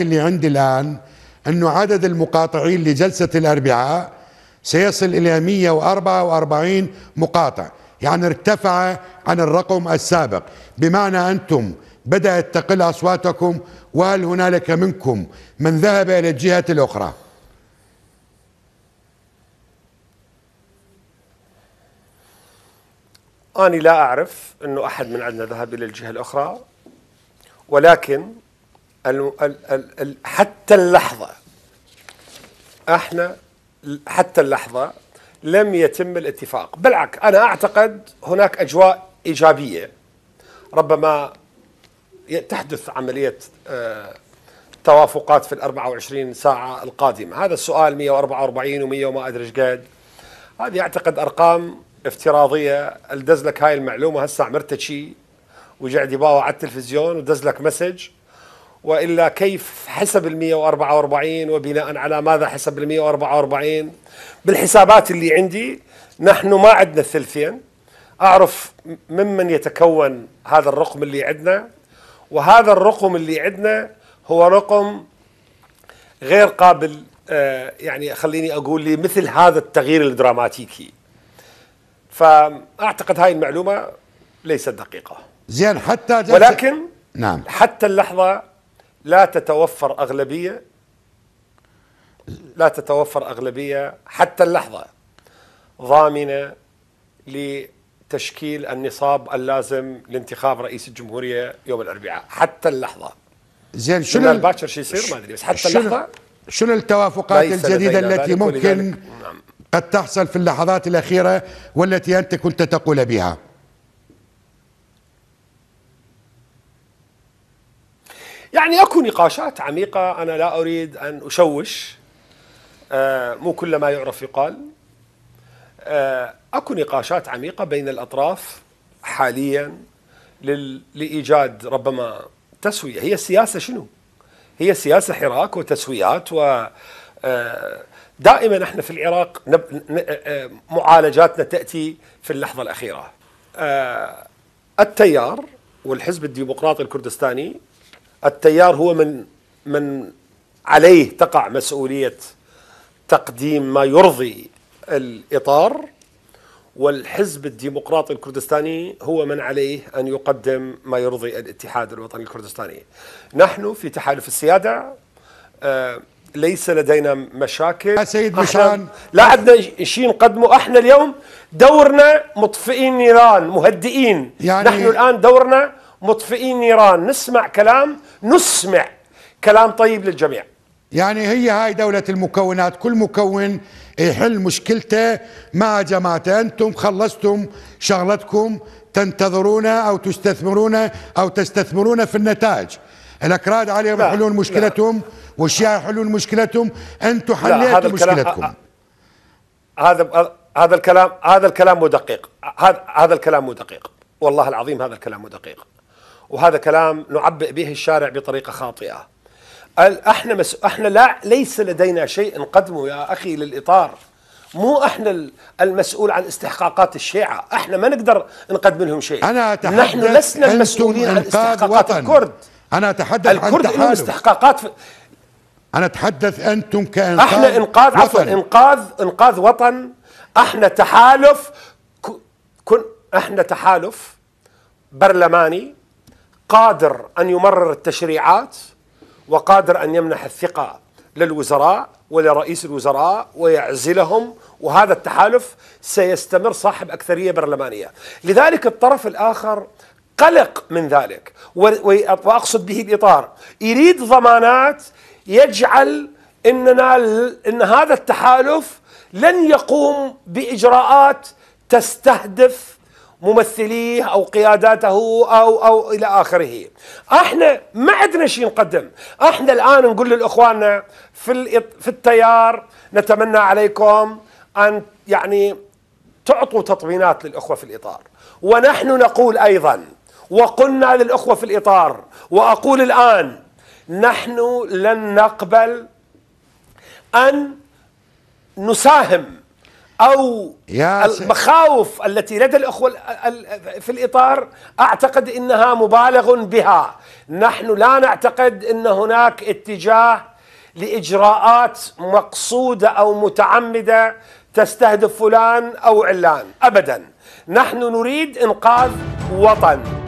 اللي عندي الآن أنه عدد المقاطعين لجلسة الأربعاء سيصل إلى 144 مقاطع يعني ارتفع عن الرقم السابق بمعنى أنتم بدأت تقل أصواتكم وهل هنالك منكم من ذهب إلى الجهة الأخرى أنا لا أعرف أنه أحد من عندنا ذهب إلى الجهة الأخرى ولكن حتى اللحظة احنا حتى اللحظة لم يتم الاتفاق بالعكس أنا أعتقد هناك أجواء إيجابية ربما تحدث عملية آه، توافقات في ال 24 ساعة القادمة هذا السؤال 144 و100 وما أدري ايش قد هذه أعتقد أرقام افتراضية الدزلك هاي المعلومة هسه شي وجعد يباوع على التلفزيون ودزلك مسج والا كيف حسب ال 144 وبناء على ماذا حسب ال 144 بالحسابات اللي عندي نحن ما عندنا الثلثين اعرف ممن يتكون هذا الرقم اللي عندنا وهذا الرقم اللي عندنا هو رقم غير قابل آه، يعني خليني اقول لي مثل هذا التغيير الدراماتيكي فاعتقد هاي المعلومه ليست دقيقه زين حتى ولكن نعم حتى اللحظه لا تتوفر أغلبية لا تتوفر أغلبية حتى اللحظة ضامنة لتشكيل النصاب اللازم لانتخاب رئيس الجمهورية يوم الأربعاء حتى اللحظة زين شنو الباكر شو يصير ما أدري بس حتى اللحظة شنو التوافقات الجديدة التي ممكن نعم. قد تحصل في اللحظات الأخيرة والتي أنت كنت تقول بها يعني اكو نقاشات عميقة أنا لا أريد أن أشوش آه، مو كل ما يعرف يقال آه، أكو نقاشات عميقة بين الأطراف حاليا لإيجاد ربما تسوية هي السياسة شنو؟ هي سياسة حراك وتسويات و آه، دائما احنا في العراق معالجاتنا تأتي في اللحظة الأخيرة التيار والحزب الديمقراطي الكردستاني التيار هو من من عليه تقع مسؤولية تقديم ما يرضي الإطار والحزب الديمقراطي الكردستاني هو من عليه أن يقدم ما يرضي الاتحاد الوطني الكردستاني نحن في تحالف السيادة آه، ليس لدينا مشاكل يا سيد مشان لا عندنا شيء نقدمه احنا اليوم دورنا مطفئين نيران مهدئين يعني نحن الان دورنا مطفئين نيران نسمع كلام نسمع كلام طيب للجميع يعني هي هاي دولة المكونات كل مكون يحل مشكلته مع جماعته أنتم خلصتم شغلتكم تنتظرون أو تستثمرون أو تستثمرون في النتائج الأكراد عليهم يحلون مشكلتهم والشيعة يحلون مشكلتهم أنتم حليتوا مشكلتكم هذا هذا الكلام هذا الكلام مو دقيق هذا الكلام مو دقيق والله العظيم هذا الكلام مو دقيق وهذا كلام نعبئ به الشارع بطريقة خاطئة احنا مس... احنا لا ليس لدينا شيء نقدمه يا اخي للاطار مو احنا المسؤول عن استحقاقات الشيعه، احنا ما نقدر نقدم لهم شيء. انا اتحدث نحن لسنا المسؤولين عن استحقاقات وطن. الكرد. انا اتحدث عن الكرد لهم استحقاقات في... انا اتحدث انتم كانقاذ احنا انقاذ عفوا انقاذ انقاذ وطن احنا تحالف كن احنا تحالف برلماني قادر أن يمرر التشريعات وقادر أن يمنح الثقة للوزراء ولرئيس الوزراء ويعزلهم وهذا التحالف سيستمر صاحب أكثرية برلمانية لذلك الطرف الآخر قلق من ذلك وأقصد به الإطار يريد ضمانات يجعل إننا إن هذا التحالف لن يقوم بإجراءات تستهدف ممثليه او قياداته او او الى اخره. احنا ما عندنا شيء نقدم، احنا الان نقول لاخواننا في في التيار نتمنى عليكم ان يعني تعطوا تطمينات للاخوه في الاطار، ونحن نقول ايضا وقلنا للاخوه في الاطار واقول الان نحن لن نقبل ان نساهم أو يا المخاوف سي. التي لدى الأخوة في الإطار أعتقد أنها مبالغ بها نحن لا نعتقد أن هناك اتجاه لإجراءات مقصودة أو متعمدة تستهدف فلان أو علان أبدا نحن نريد إنقاذ وطن